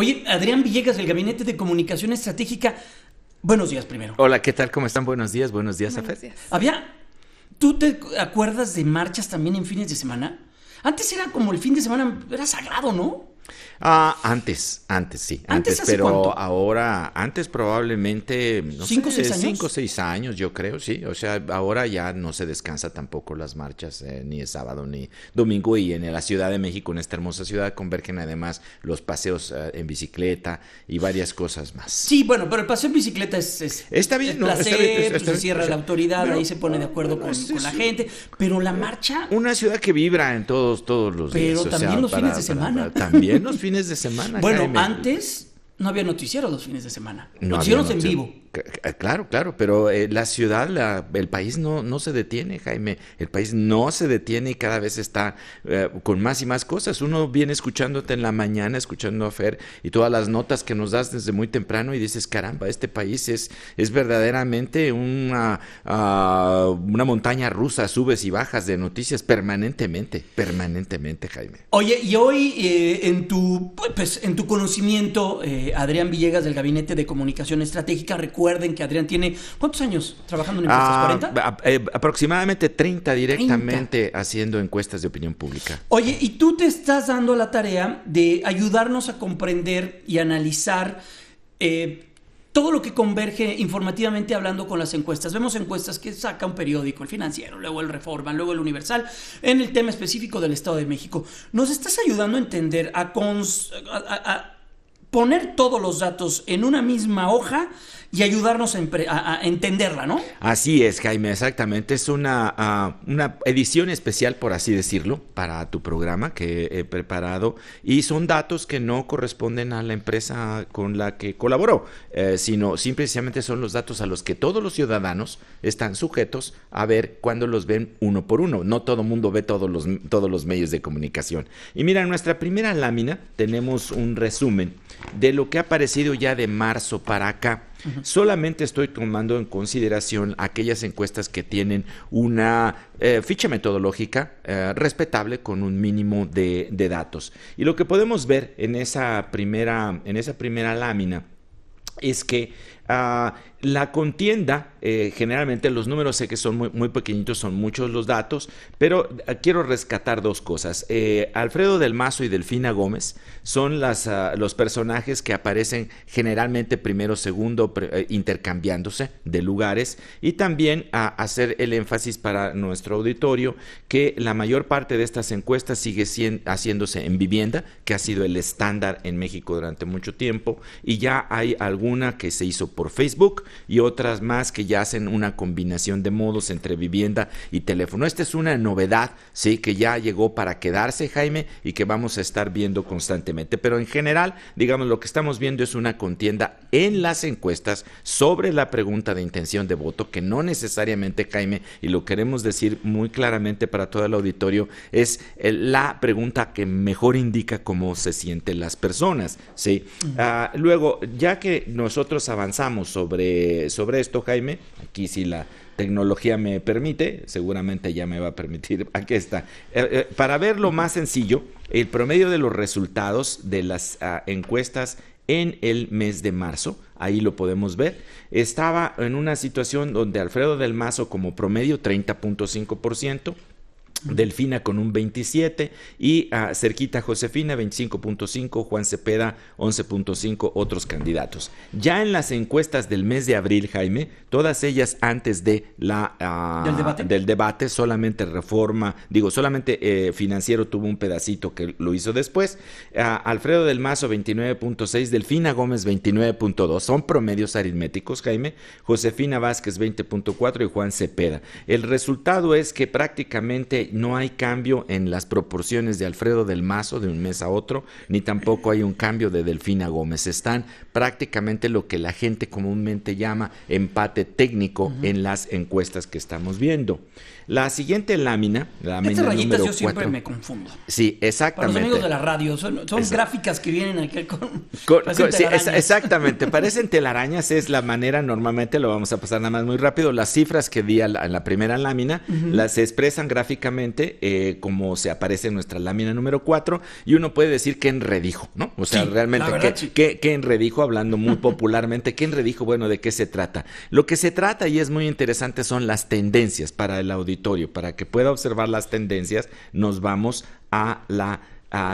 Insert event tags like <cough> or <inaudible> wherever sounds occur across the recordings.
Oye, Adrián Villegas del Gabinete de Comunicación Estratégica, buenos días primero. Hola, ¿qué tal? ¿Cómo están? Buenos días, buenos días, buenos días. Había, ¿tú te acuerdas de marchas también en fines de semana? Antes era como el fin de semana, era sagrado, ¿no? Ah, antes, antes sí. Antes, pero ahora, antes probablemente, no ¿Cinco, sé, seis años? cinco, seis años, yo creo, sí. O sea, ahora ya no se descansa tampoco las marchas, eh, ni el sábado ni domingo. Y en la Ciudad de México, en esta hermosa ciudad, convergen además los paseos eh, en bicicleta y varias cosas más. Sí, bueno, pero el paseo en bicicleta es. está bien, placer, pues, se cierra la autoridad, ahí se pone de acuerdo con, la gente. Pero la marcha. Una ciudad que vibra en todos, todos los días. Pero también los fines de semana. también fines de semana. Bueno, antes no había noticiero los fines de semana. No noticieros en vivo. Eh, claro, claro, pero eh, la ciudad, el país no, no se detiene, Jaime. El país no se detiene y cada vez está eh, con más y más cosas. Uno viene escuchándote en la mañana, escuchando a Fer y todas las notas que nos das desde muy temprano y dices, caramba, este país es, es verdaderamente una, ah, una montaña rusa, subes y bajas de noticias permanentemente, permanentemente, Jaime. Oye, y hoy en, tu, pues, en tu conocimiento, Adrián Villegas del Gabinete de Comunicación Estratégica, Recuerden que Adrián tiene, ¿cuántos años trabajando en encuestas? ¿40? Ah, eh, aproximadamente 30 directamente haciendo encuestas de opinión pública. Oye, y tú te estás dando la tarea de ayudarnos a comprender y analizar... Eh, todo lo que converge informativamente hablando con las encuestas. Vemos encuestas que saca un periódico, el financiero, luego el Reforma, luego el Universal, en el tema específico del Estado de México. Nos estás ayudando a entender, a, a, poner todos los datos en una misma hoja y ayudarnos a, entenderla, ¿no? Así es, Jaime, exactamente. Es una, ah, una, edición especial, por así decirlo, para tu programa que he preparado y son datos que no corresponden a la empresa con la que colaboró, eh, sino simplemente son los datos a los que todos los ciudadanos están sujetos a ver cuando los ven uno por uno. No todo mundo ve todos los, todos los medios de comunicación. Y mira, en nuestra primera lámina tenemos un resumen de lo que ha aparecido ya de marzo para acá. Solamente estoy tomando en consideración aquellas encuestas que tienen una eh, ficha metodológica eh, respetable con un mínimo de, de, datos. Y lo que podemos ver en esa primera, en esa primera lámina es que Ah, la contienda, eh, generalmente los números sé que son muy, pequeñitos, son muchos los datos, pero ah, quiero rescatar dos cosas. Eh, Alfredo del Mazo y Delfina Gómez son las, ah, los personajes que aparecen generalmente primero, segundo, eh, intercambiándose de lugares y también hacer el énfasis para nuestro auditorio que la mayor parte de estas encuestas sigue haciéndose en vivienda, que ha sido el estándar en México durante mucho tiempo y ya hay alguna que se hizo por Facebook y otras más que ya hacen una combinación de modos entre vivienda y teléfono. Esta es una novedad, sí, que ya llegó para quedarse, Jaime, y que vamos a estar viendo constantemente. Pero en general, digamos, lo que estamos viendo es una contienda en las encuestas sobre la pregunta de intención de voto, que no necesariamente, Jaime, y lo queremos decir muy claramente para todo el auditorio, es la pregunta que mejor indica cómo se sienten las personas, sí. Mm. Ah, luego, ya que nosotros avanzamos, sobre, sobre esto, Jaime. Aquí si la tecnología me permite, seguramente ya me va a permitir. <laughs> Aquí está. Eh, eh, para verlo más sencillo, el promedio de los resultados de las ah, encuestas en el mes de marzo, ahí lo podemos ver, estaba en una situación donde Alfredo del Mazo como promedio 30.5%, Delfina con un 27 y ah, cerquita Josefina 25.5, Juan Cepeda 11.5, otros candidatos. Ya en las encuestas del mes de abril, Jaime, todas ellas antes de la ah, ¿Del, debate? solamente reforma, digo, solamente eh, financiero tuvo un pedacito que lo hizo después. Ah, Alfredo del Mazo 29.6, Delfina Gómez 29.2, son promedios aritméticos, Jaime, Josefina Vázquez 20.4 y Juan Cepeda. El resultado es que prácticamente no hay cambio en las proporciones de Alfredo del Mazo de un mes a otro, ni tampoco hay un cambio de Delfina Gómez. Están prácticamente lo que la gente comúnmente llama empate técnico en las encuestas que estamos viendo. La siguiente lámina, la lámina rayitas yo siempre me confundo. Sí, exactamente. Para los amigos de la radio, son, gráficas que vienen aquí con, exactamente, <laughs> parecen telarañas, es la manera normalmente lo vamos a pasar nada más muy rápido. Las cifras que di en la primera lámina las expresan gráficamente eh, como se aparece en nuestra lámina número 4, y uno puede decir que redijo, ¿no? O sea, realmente, quién que, hablando muy <laughs> popularmente, quién enredijo, bueno, ¿de qué se trata? Lo que se trata, y es muy interesante, son las tendencias para el auditorio. Para que pueda observar las tendencias, nos vamos a la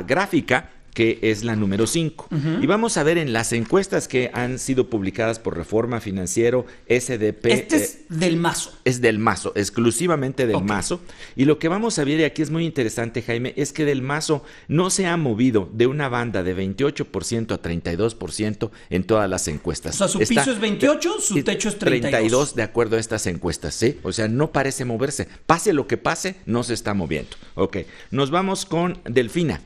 gráfica que es la número 5. Y vamos a ver en las encuestas que han sido publicadas por Reforma Financiero, SDP. Este es eh, del mazo. Es del mazo, exclusivamente del mazo. Y lo que vamos a ver, y aquí es muy interesante, Jaime, es que del mazo no se ha movido de una banda de 28% a 32% en todas las encuestas. O sea, su piso es 28, su techo es 32. 32 de acuerdo a estas encuestas, ¿sí? O sea, no parece moverse. Pase lo que pase, no se está moviendo. Ok, nos vamos con Delfina.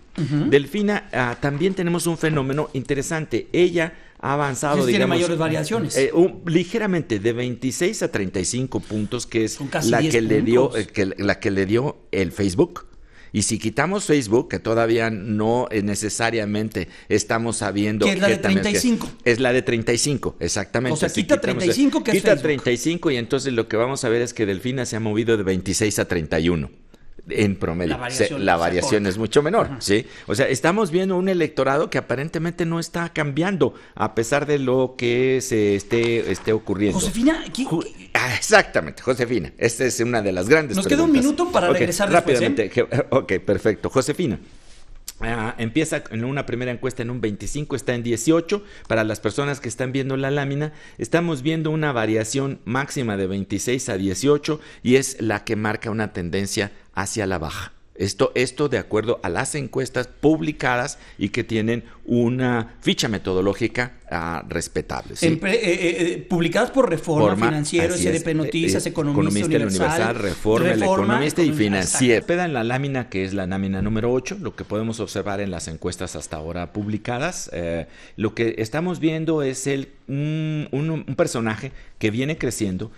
Delfina, ah, también tenemos un fenómeno interesante. Ella ha avanzado, digamos. Tiene mayores variaciones. Eh, ligeramente, de 26 a 35 puntos, que es la que, le dio, eh, la que le dio el Facebook. Y si quitamos Facebook, que todavía no eh, necesariamente estamos sabiendo. Que es la de 35. Es, la de 35, exactamente. O sea, quita 35, que Quita 35, y entonces lo que vamos a ver es que Delfina se ha movido de 26 a 31 en promedio. La variación, es mucho menor, ¿sí? O sea, estamos viendo un electorado que aparentemente no está cambiando a pesar de lo que se esté, esté ocurriendo. Josefina, ¿qué, ah, exactamente, Josefina. Esta es una de las grandes. Nos queda un minuto para regresar rápidamente. Después, ¿eh? <laughs> Ok, perfecto. Josefina. Ah, empieza en una primera encuesta en un 25, está en 18. Para las personas que están viendo la lámina, estamos viendo una variación máxima de 26 a 18 y es la que marca una tendencia hacia la baja. Esto, esto de acuerdo a las encuestas publicadas y que tienen una ficha metodológica Ah, respetables. ¿sí? Eh, eh, eh, publicados por Reforma, Forma, Financiero, SDP Noticias, Economista, Universal, Reforma, El Economista y Financiero. en la lámina que es la lámina número 8, lo que podemos observar en las encuestas hasta ahora publicadas. lo que estamos viendo es el, un, personaje que viene creciendo,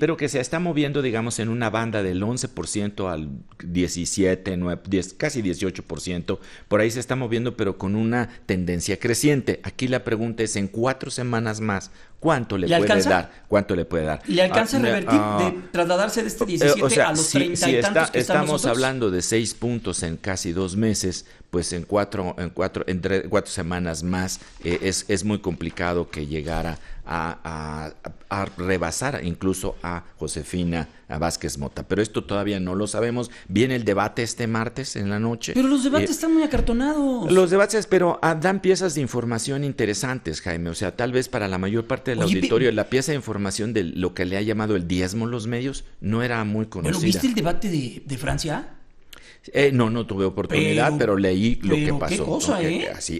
pero que se está moviendo, digamos, en una banda del 11% al 17, 9, 10, casi 18%. Por ahí se está moviendo, pero con una tendencia creciente. Aquí la pregunta es en cuatro semanas más cuánto le, puede dar, cuánto le puede dar. ¿Le alcanza a ah, revertir de ah. trasladarse de este 17 eh, a los 30 y tantos que estamos hablando de seis puntos en casi dos meses, pues en cuatro, en cuatro, entre cuatro semanas más eh, es, es, muy complicado que llegara a, rebasar incluso a Josefina Vázquez Mota. Pero esto todavía no lo sabemos. Viene el debate este martes en la noche. Pero los debates eh, están muy acartonados. Los debates, pero ah, dan piezas de información interesantes, Jaime. O sea, tal vez para la mayor parte el auditorio, la pieza de información de lo que le ha llamado el diezmo los medios no era muy conocida. ¿Pero viste el debate de, Francia? Eh, no, no tuve oportunidad, pero, leí lo que pasó.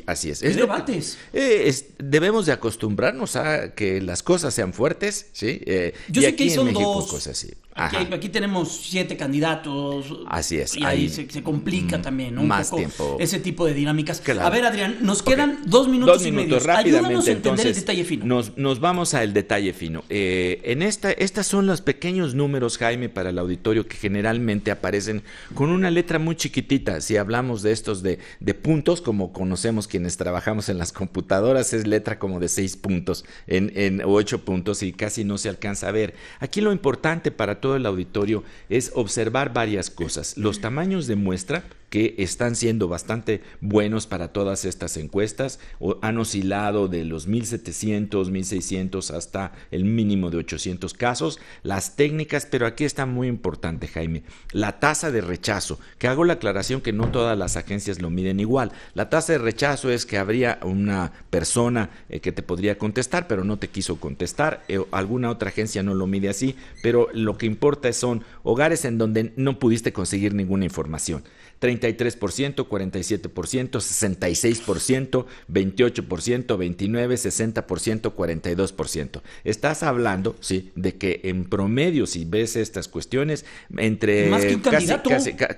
Así, es. debemos de acostumbrarnos a que las cosas sean fuertes, ¿sí? Eh, Yo sé aquí que son México, dos. Cosas así. Aquí, tenemos siete candidatos. Así es. Y ahí se, complica mm, también, ¿no? más tiempo. Ese tipo de dinámicas. A ver, Adrián, nos quedan dos minutos. Dos minutos, y medio. a entender el detalle fino. Nos, vamos al detalle fino. Eh, en esta, estas son los pequeños números, Jaime, para el auditorio que generalmente aparecen con una letra muy chiquitita. Si hablamos de estos de, puntos, como conocemos quienes trabajamos en las computadoras, es letra como de seis puntos en, ocho puntos y casi no se alcanza a ver. Aquí lo importante para del auditorio es observar varias cosas. Los tamaños de muestra, que están siendo bastante buenos para todas estas encuestas. O han oscilado de los 1700, 1600 hasta el mínimo de 800 casos. Las técnicas, pero aquí está muy importante, Jaime, la tasa de rechazo, que hago la aclaración que no todas las agencias lo miden igual. La tasa de rechazo es que habría una persona eh, que te podría contestar, pero no te quiso contestar. Eh, alguna otra agencia no lo mide así, pero lo que importa son hogares en donde no pudiste conseguir ninguna información. 43%, 47%, 66%, 28%, 29, 60%, 42%. Estás hablando, sí, de que en promedio, si ves estas cuestiones, entre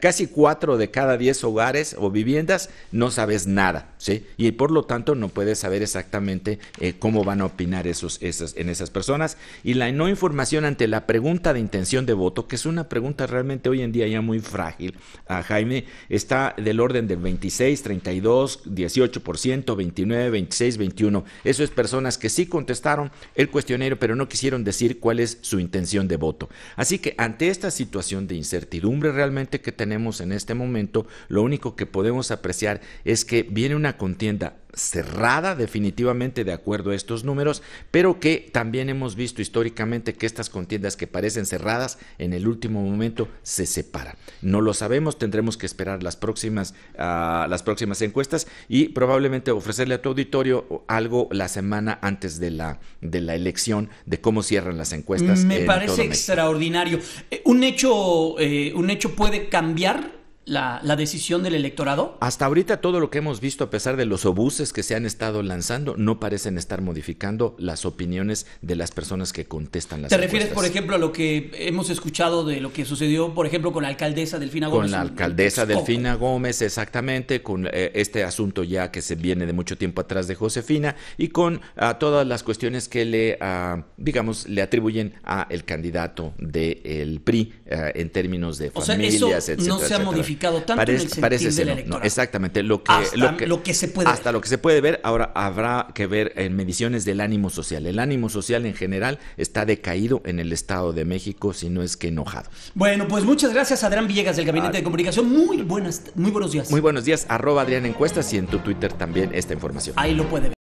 casi, 4 de cada 10 hogares o viviendas no sabes nada, sí, y por lo tanto no puedes saber exactamente eh, cómo van a opinar esos, esas, en esas personas y la no información ante la pregunta de intención de voto, que es una pregunta realmente hoy en día ya muy frágil, a ah, Jaime, está del orden del 26, 32, 18%, 29, 26, 21. Eso es personas que sí contestaron el cuestionario, pero no quisieron decir cuál es su intención de voto. Así que ante esta situación de incertidumbre realmente que tenemos en este momento, lo único que podemos apreciar es que viene una contienda cerrada definitivamente de acuerdo a estos números, pero que también hemos visto históricamente que estas contiendas que parecen cerradas en el último momento se separan. No lo sabemos, tendremos que esperar las próximas, ah, las próximas encuestas y probablemente ofrecerle a tu auditorio algo la semana antes de la, de la elección de cómo cierran las encuestas. Me parece extraordinario. Eh, un hecho, eh, un hecho puede cambiar la, decisión del electorado? Hasta ahorita todo lo que hemos visto, a pesar de los obuses que se han estado lanzando, no parecen estar modificando las opiniones de las personas que contestan las ¿Te refieres, por ejemplo, a lo que hemos escuchado de lo que sucedió, por ejemplo, con la alcaldesa Delfina Gómez? Con la alcaldesa Delfina Gómez, exactamente, con eh, este asunto ya que se viene de mucho tiempo atrás de Josefina y con ah, todas las cuestiones que le, ah, digamos, le atribuyen a el candidato del PRI ah, en términos de familias, o sea, eso no se ha modificado tanto parece, en el no, exactamente. Lo que, hasta lo que, se puede hasta ver. lo que se puede ver, ahora habrá que ver en mediciones del ánimo social. El ánimo social en general está decaído en el Estado de México, si no es que enojado. Bueno, pues muchas gracias Adrián Villegas del Gabinete de ah, Comunicación. Muy buenas, muy buenos días. Muy buenos días, arroba Adrián Encuestas y en tu Twitter también esta información. Ahí lo puede ver.